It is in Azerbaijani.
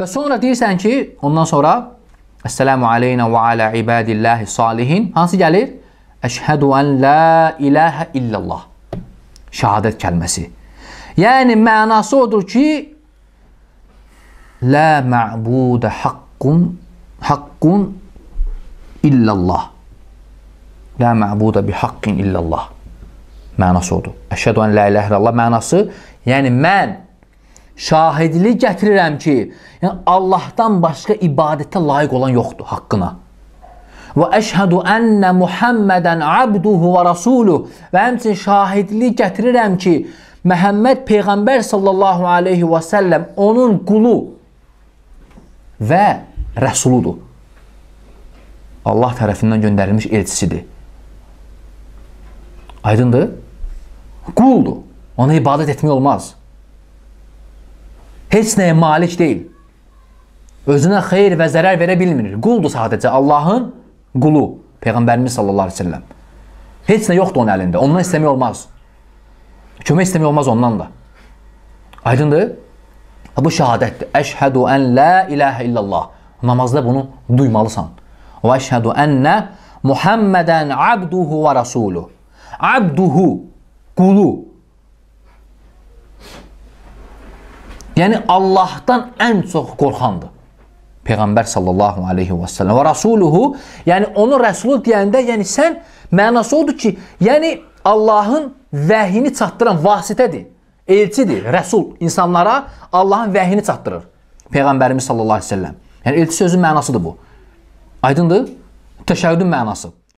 Və sonra deyirsən ki, ondan sonra Əssəlamu aleynə və alə ibadillahi salihin. Hansı gəlir? Əşhədu ən la ilahə illallah. Şəhadət kəlməsi. Yəni, mənası odur ki, La mə'budə haqqun, haqqun illallah. La mə'budə bi haqqin illallah. Mənası odur. Əşhədu ən la ilahə illallah mənası, yəni mən şahidlik gətirirəm ki, yəni Allahdan başqa ibadətə layiq olan yoxdur haqqına. Və əşhədu ənnə Muhammədən abduhu və rasuluh və həmçin şahidlik gətirirəm ki, Məhəmməd Peyğəmbər sallallahu aleyhi və səlləm onun qulu və rəsuludur. Allah tərəfindən göndərilmiş elçisidir. Aydındır? Quldur. Ona ibadət etmək olmaz heç nəyə malik deyil. Özünə xeyir və zərər verə bilmir. Quldur sadəcə Allahın qulu, Peyğəmbərimiz sallallahu əleyhi və səlləm. Heç nə yoxdur onun əlində. Ondan istəmək olmaz. Kömək istəmək olmaz ondan da. Aydındır? Bu şahadətdir. Əşhədu ən la ilahə illallah. Namazda bunu duymalısan. Və əşhədu ənnə Muhammedən abduhu və rasuluhu. Abduhu, qulu. Yəni Allahdan ən çox qorxandır. Peyğəmbər sallallahu alayhi və sallam və rasuluhu, yəni onu rəsulu deyəndə, yəni sən mənası odur ki, yəni Allahın vəhini çatdıran vasitədir, elçidir, rəsul insanlara Allahın vəhini çatdırır. Peyğəmbərimiz sallallahu alayhi və sallam. Yəni elçi sözünün mənasıdır bu. Aydındır? Təşəvvüdün mənası.